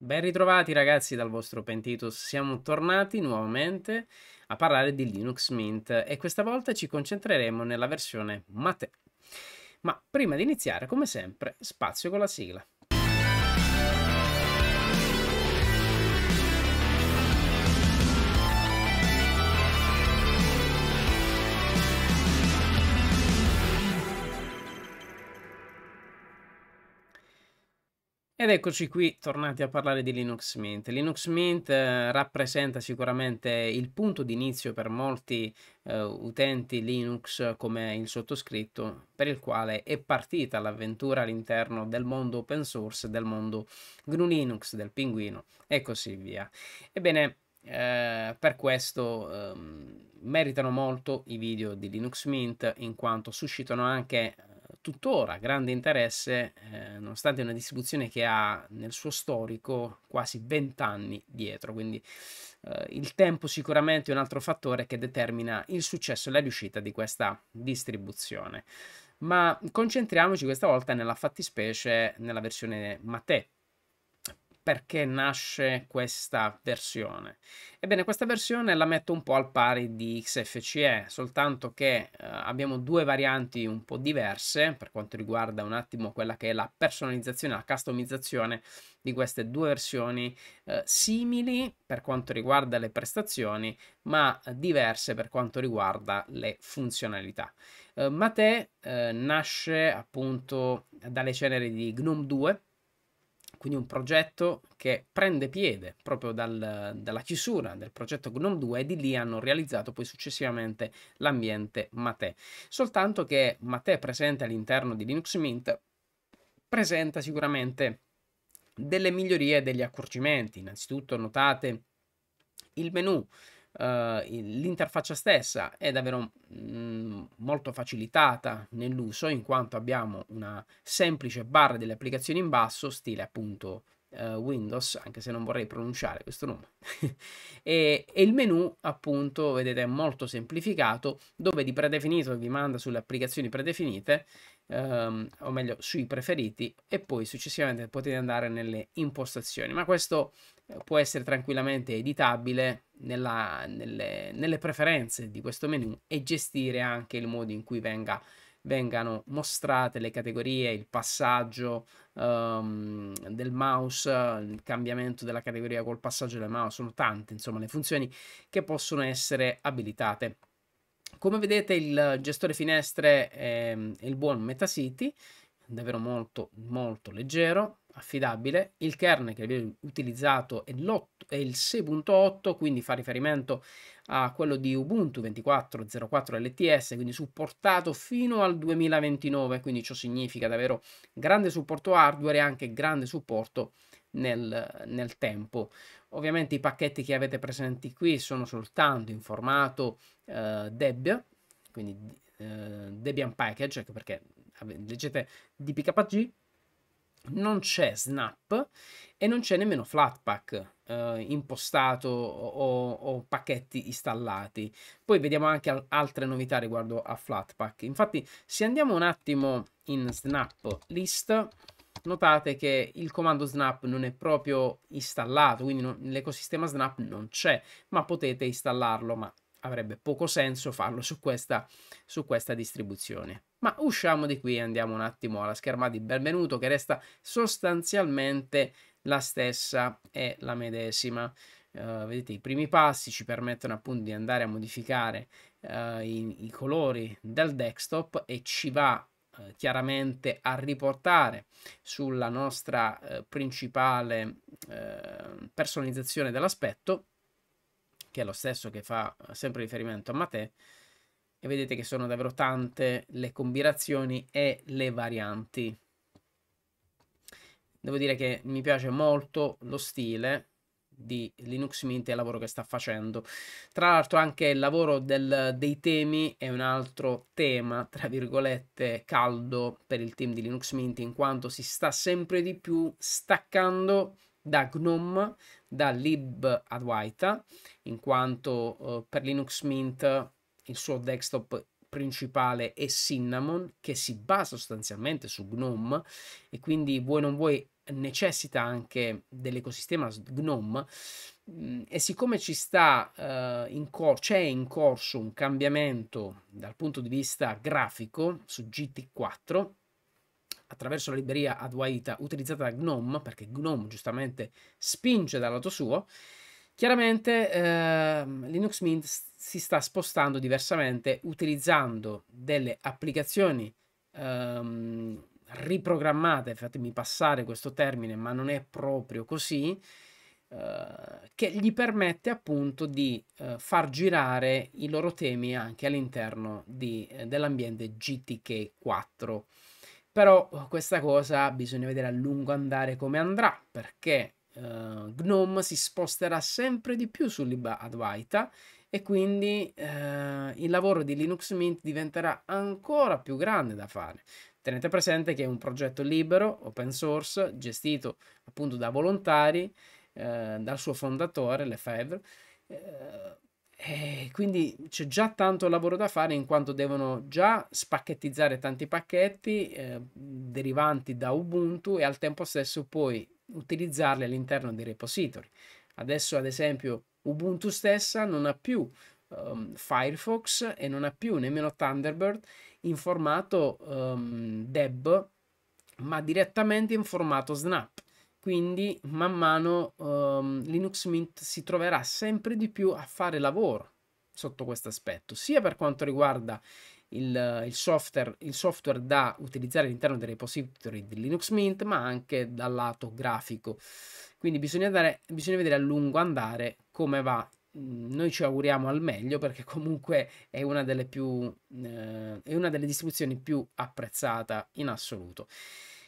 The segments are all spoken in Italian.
Ben ritrovati ragazzi dal vostro Pentitus, siamo tornati nuovamente a parlare di Linux Mint e questa volta ci concentreremo nella versione Mate. Ma prima di iniziare, come sempre, spazio con la sigla. Ed eccoci qui, tornati a parlare di Linux Mint. Linux Mint eh, rappresenta sicuramente il punto di inizio per molti eh, utenti Linux come il sottoscritto, per il quale è partita l'avventura all'interno del mondo open source, del mondo GNU Linux, del pinguino e così via. Ebbene, eh, per questo ehm, meritano molto i video di Linux Mint in quanto suscitano anche tuttora grande interesse, eh, nonostante una distribuzione che ha nel suo storico quasi 20 anni dietro, quindi eh, il tempo sicuramente è un altro fattore che determina il successo e la riuscita di questa distribuzione. Ma concentriamoci questa volta nella fattispecie nella versione Mate perché nasce questa versione? Ebbene, questa versione la metto un po' al pari di XFCE, soltanto che eh, abbiamo due varianti un po' diverse per quanto riguarda un attimo quella che è la personalizzazione, la customizzazione di queste due versioni eh, simili per quanto riguarda le prestazioni, ma diverse per quanto riguarda le funzionalità. Eh, Mate eh, nasce appunto dalle ceneri di GNOME 2 quindi un progetto che prende piede proprio dal, dalla chiusura del progetto GNOME 2 e di lì hanno realizzato poi successivamente l'ambiente Mate. Soltanto che Mate presente all'interno di Linux Mint presenta sicuramente delle migliorie e degli accorgimenti. Innanzitutto notate il menu Uh, l'interfaccia stessa è davvero mm, molto facilitata nell'uso in quanto abbiamo una semplice barra delle applicazioni in basso stile appunto uh, Windows anche se non vorrei pronunciare questo nome e, e, il menu appunto vedete è molto semplificato dove di predefinito vi manda sulle applicazioni predefinite ehm, o meglio sui preferiti e poi successivamente potete andare nelle impostazioni, ma questo eh, può essere tranquillamente editabile nella, nelle, nelle, preferenze di questo menu e gestire anche il modo in cui venga, vengano mostrate le categorie, il passaggio um, del mouse, il cambiamento della categoria col passaggio del mouse, sono tante insomma le funzioni che possono essere abilitate. Come vedete il gestore finestre è ehm, il buon MetaCity, davvero molto molto leggero, affidabile. Il kernel che abbiamo utilizzato è, è il 6.8, quindi fa riferimento a quello di Ubuntu 24.04 LTS, quindi supportato fino al 2029, quindi ciò significa davvero grande supporto hardware e anche grande supporto nel, nel tempo. Ovviamente i pacchetti che avete presenti qui sono soltanto in formato eh, Debian, quindi eh, Debian Package, ecco perché leggete dpkg, non c'è snap e non c'è nemmeno Flatpak eh, impostato o, o, pacchetti installati. Poi vediamo anche altre novità riguardo a Flatpak. Infatti, se andiamo un attimo in snap list, notate che il comando snap non è proprio installato, quindi l'ecosistema snap non c'è, ma potete installarlo, ma avrebbe poco senso farlo su questa, su questa distribuzione. Ma usciamo di qui e andiamo un attimo alla schermata di benvenuto che resta sostanzialmente la stessa e la medesima. Uh, vedete i primi passi ci permettono appunto di andare a modificare uh, i, i colori del desktop e ci va eh, chiaramente a riportare sulla nostra eh, principale eh, personalizzazione dell'aspetto, che è lo stesso che fa eh, sempre riferimento a Mate, e vedete che sono davvero tante le combinazioni e le varianti. Devo dire che mi piace molto lo stile, di Linux Mint e il lavoro che sta facendo. Tra l'altro anche il lavoro del, dei temi è un altro tema, tra virgolette, caldo per il team di Linux Mint in quanto si sta sempre di più staccando da GNOME, da Lib libadwaita, in quanto eh, per Linux Mint il suo desktop principale è Cinnamon che si basa sostanzialmente su GNOME e quindi voi non vuoi necessita anche dell'ecosistema GNOME mm, e siccome ci sta eh, in cor- c'è in corso un cambiamento dal punto di vista grafico su GT4 attraverso la libreria Adwaita utilizzata da GNOME perché GNOME giustamente spinge dal lato suo chiaramente eh, Linux Mint si sta spostando diversamente utilizzando delle applicazioni ehm, riprogrammate, fatemi passare questo termine, ma non è proprio così, eh, che gli permette appunto di eh, far girare i loro temi anche all'interno eh, dell'ambiente GTK4. Però eh, questa cosa bisogna vedere a lungo andare come andrà, perché eh, GNOME si sposterà sempre di più sull'IBA Advaita e quindi eh, il lavoro di Linux Mint diventerà ancora più grande da fare. Tenete presente che è un progetto libero, open source, gestito appunto da volontari, eh, dal suo fondatore, Lefebvre, eh, e quindi c'è già tanto lavoro da fare in quanto devono già spacchettizzare tanti pacchetti eh, derivanti da Ubuntu e al tempo stesso poi utilizzarli all'interno dei repository. Adesso ad esempio Ubuntu stessa non ha più um, Firefox e non ha più nemmeno Thunderbird in formato um, deb, ma direttamente in formato snap. Quindi man mano um, Linux Mint si troverà sempre di più a fare lavoro sotto questo aspetto, sia per quanto riguarda il, il, software, il software da utilizzare all'interno dei repository di Linux Mint, ma anche dal lato grafico. Quindi bisogna, dare, bisogna vedere a lungo andare come va Mhmm, noi ci auguriamo al meglio perché comunque è una delle più eh, è una delle distribuzioni più apprezzata in assoluto.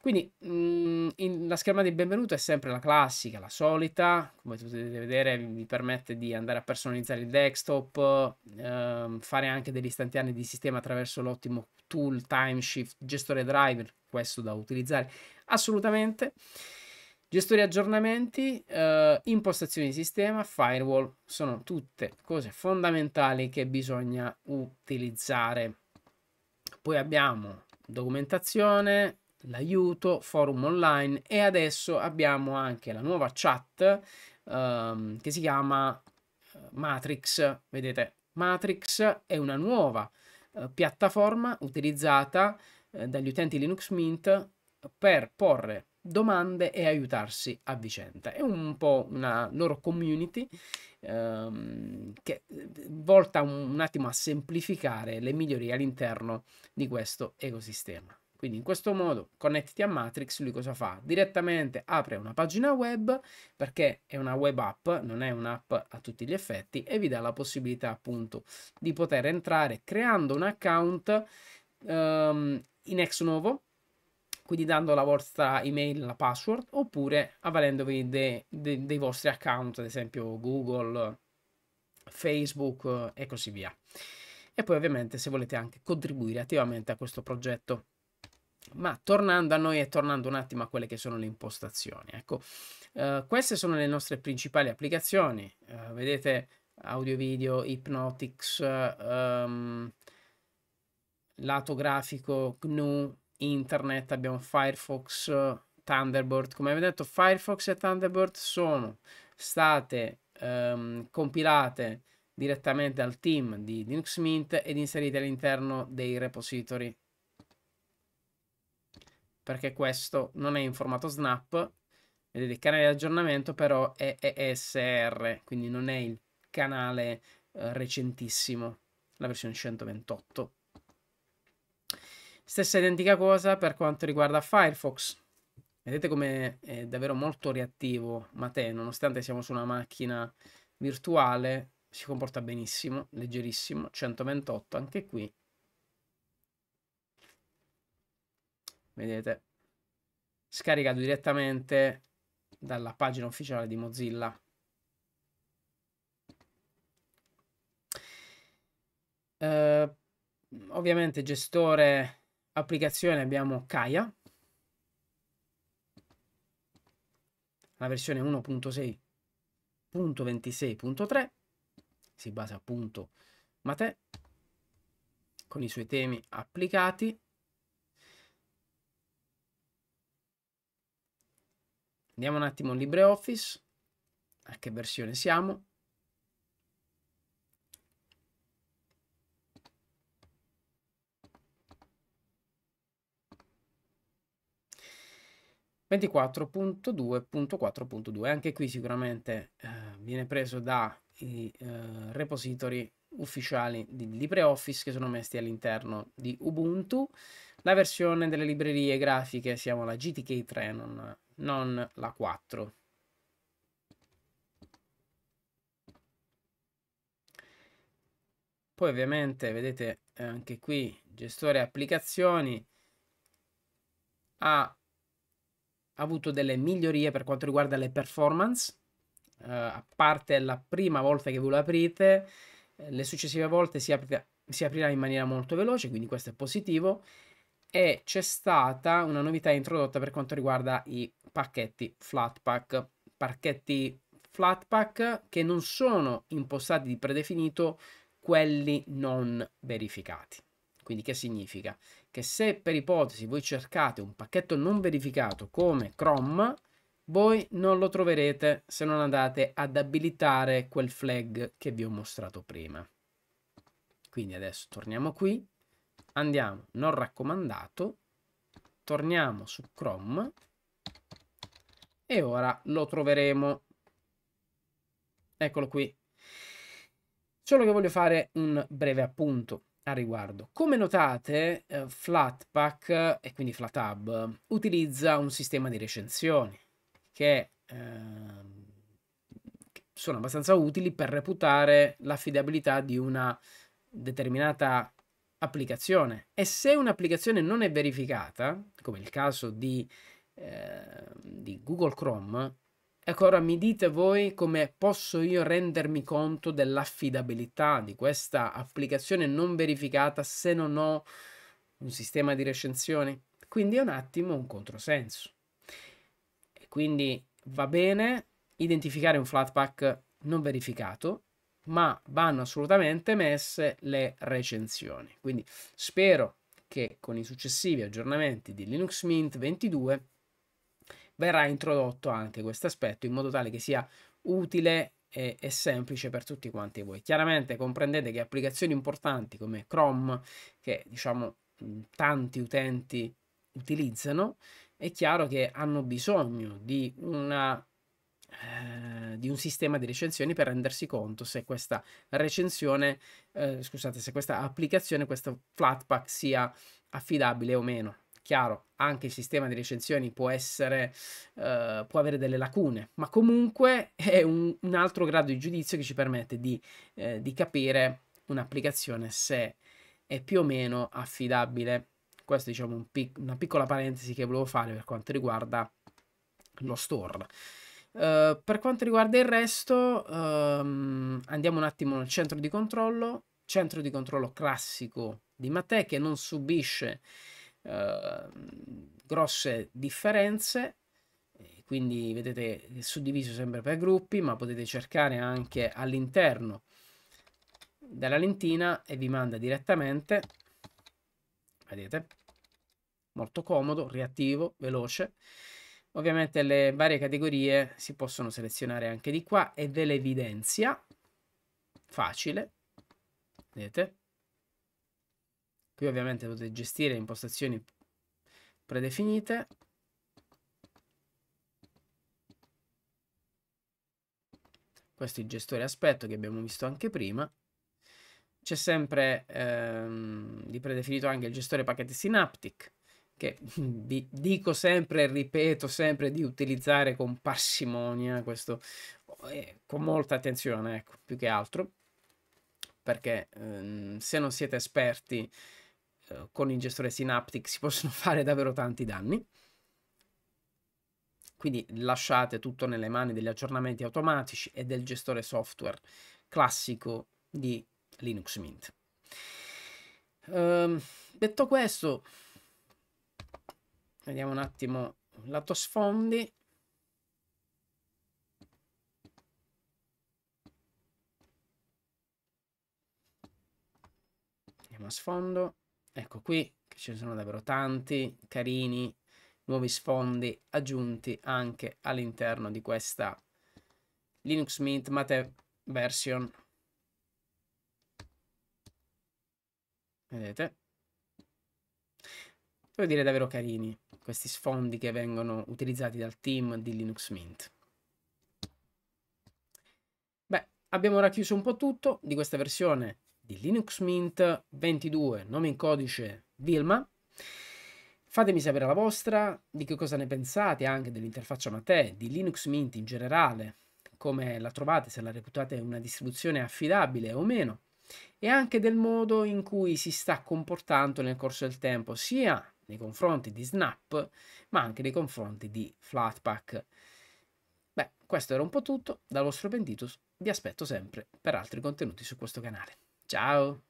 Quindi mh, mhmm, in, la scherma di benvenuto è sempre la classica, la solita, come potete vedere mi permette di andare a personalizzare il desktop, eh, fare anche degli istantanei di sistema attraverso l'ottimo tool Timeshift, gestore driver, questo da utilizzare assolutamente. Gestore aggiornamenti, eh, impostazioni di sistema, firewall, sono tutte cose fondamentali che bisogna utilizzare. Poi abbiamo documentazione, l'aiuto, forum online e adesso abbiamo anche la nuova chat ehm, che si chiama eh, Matrix. Vedete, Matrix è una nuova eh, piattaforma utilizzata eh, dagli utenti Linux Mint per porre domande e aiutarsi a vicenda. È un po' una loro community ehm, che eh, volta un, un attimo a semplificare le migliorie all'interno di questo ecosistema. Quindi in questo modo connettiti a Matrix, lui cosa fa? Direttamente apre una pagina web perché è una web app, non è un'app a tutti gli effetti e vi dà la possibilità appunto di poter entrare creando un account um, in ex nuovo quindi dando la vostra email, la password, oppure avvalendovi de, de, dei vostri account, ad esempio Google, Facebook e così via. E poi ovviamente se volete anche contribuire attivamente a questo progetto. Ma tornando a noi e tornando un attimo a quelle che sono le impostazioni, ecco, eh, queste sono le nostre principali applicazioni, eh, vedete audio video, Hypnotics, ehm, lato grafico, GNU, internet, abbiamo Firefox, Thunderbird. Come vi detto, Firefox e Thunderbird sono state ehm, compilate direttamente dal team di Linux Mint ed inserite all'interno dei repository. Perché questo non è in formato snap, vedete il canale di aggiornamento però è ESR, quindi non è il canale eh, recentissimo, la versione 128. Stessa identica cosa per quanto riguarda Firefox. Vedete come è davvero molto reattivo Mate, nonostante siamo su una macchina virtuale, si comporta benissimo, leggerissimo, 128 anche qui. Vedete, scaricato direttamente dalla pagina ufficiale di Mozilla. Uh, ovviamente gestore applicazione abbiamo Kaya, la versione 1.6.26.3, si basa appunto Mate, con i suoi temi applicati. Andiamo un attimo in LibreOffice, a che versione siamo. 24.2.4.2. Anche qui sicuramente eh, viene preso dai eh, repository ufficiali di LibreOffice che sono messi all'interno di Ubuntu. La versione delle librerie grafiche siamo la GTK3, non, non la 4. Poi ovviamente vedete eh, anche qui gestore applicazioni ha ha avuto delle migliorie per quanto riguarda le performance, uh, a parte la prima volta che voi lo aprite, eh, le successive volte si, apri si aprirà in maniera molto veloce, quindi questo è positivo, e c'è stata una novità introdotta per quanto riguarda i pacchetti Flatpak, pacchetti Flatpak che non sono impostati di predefinito quelli non verificati. Quindi che significa? Che se per ipotesi voi cercate un pacchetto non verificato come Chrome, voi non lo troverete se non andate ad abilitare quel flag che vi ho mostrato prima. Quindi adesso torniamo qui, andiamo non raccomandato, torniamo su Chrome e ora lo troveremo. Eccolo qui. Solo che voglio fare un breve appunto a riguardo. Come notate, eh, Flatpak e quindi FlatHub utilizza un sistema di recensioni ehm, che sono abbastanza utili per reputare l'affidabilità di una determinata applicazione e se un'applicazione non è verificata, come il caso di, eh, di Google Chrome, Ecco, ora mi dite voi come posso io rendermi conto dell'affidabilità di questa applicazione non verificata se non ho un sistema di recensioni? Quindi è un attimo un controsenso. E quindi va bene identificare un Flatpak non verificato, ma vanno assolutamente messe le recensioni. Quindi spero che con i successivi aggiornamenti di Linux Mint 22 verrà introdotto anche questo aspetto in modo tale che sia utile e, e, semplice per tutti quanti voi. Chiaramente comprendete che applicazioni importanti come Chrome, che diciamo tanti utenti utilizzano, è chiaro che hanno bisogno di una eh, di un sistema di recensioni per rendersi conto se questa recensione, eh, scusate, se questa applicazione, questo Flatpak sia affidabile o meno. Chiaro, anche il sistema di recensioni può essere, eh, può avere delle lacune, ma comunque è un, un, altro grado di giudizio che ci permette di, eh, di capire un'applicazione se è più o meno affidabile. Questa è diciamo, un pic una piccola parentesi che volevo fare per quanto riguarda lo store. Uh, per quanto riguarda il resto, um, andiamo un attimo nel centro di controllo, centro di controllo classico di Mattè che non subisce Ehm, grosse differenze quindi vedete è suddiviso sempre per gruppi ma potete cercare anche all'interno della lentina e vi manda direttamente vedete molto comodo reattivo veloce ovviamente le varie categorie si possono selezionare anche di qua e ve le evidenzia facile vedete Qui ovviamente potete gestire impostazioni predefinite. Questo è il gestore aspetto che abbiamo visto anche prima. C'è sempre ehm, di predefinito anche il gestore pacchetti Synaptic, che vi dico sempre e ripeto sempre di utilizzare con parsimonia, questo eh, con molta attenzione, ecco, più che altro, perché ehm, se non siete esperti eh, con il gestore Synaptic si possono fare davvero tanti danni. Quindi lasciate tutto nelle mani degli aggiornamenti automatici e del gestore software classico di Linux Mint. Ehm, detto questo, vediamo un attimo lato sfondi. Andiamo a sfondo ecco qui, che ce ne sono davvero tanti, carini, nuovi sfondi aggiunti anche all'interno di questa Linux Mint Mate version. Vedete? Devo dire davvero carini questi sfondi che vengono utilizzati dal team di Linux Mint. Beh, abbiamo racchiuso un po' tutto di questa versione di Linux Mint 22, nome in codice Vilma. Fatemi sapere la vostra, di che cosa ne pensate anche dell'interfaccia Mate, di Linux Mint in generale, come la trovate, se la reputate una distribuzione affidabile o meno, e anche del modo in cui si sta comportando nel corso del tempo, sia nei confronti di Snap, ma anche nei confronti di Flatpak. Beh, questo era un po' tutto, dal vostro Pentitus vi aspetto sempre per altri contenuti su questo canale. 加哦。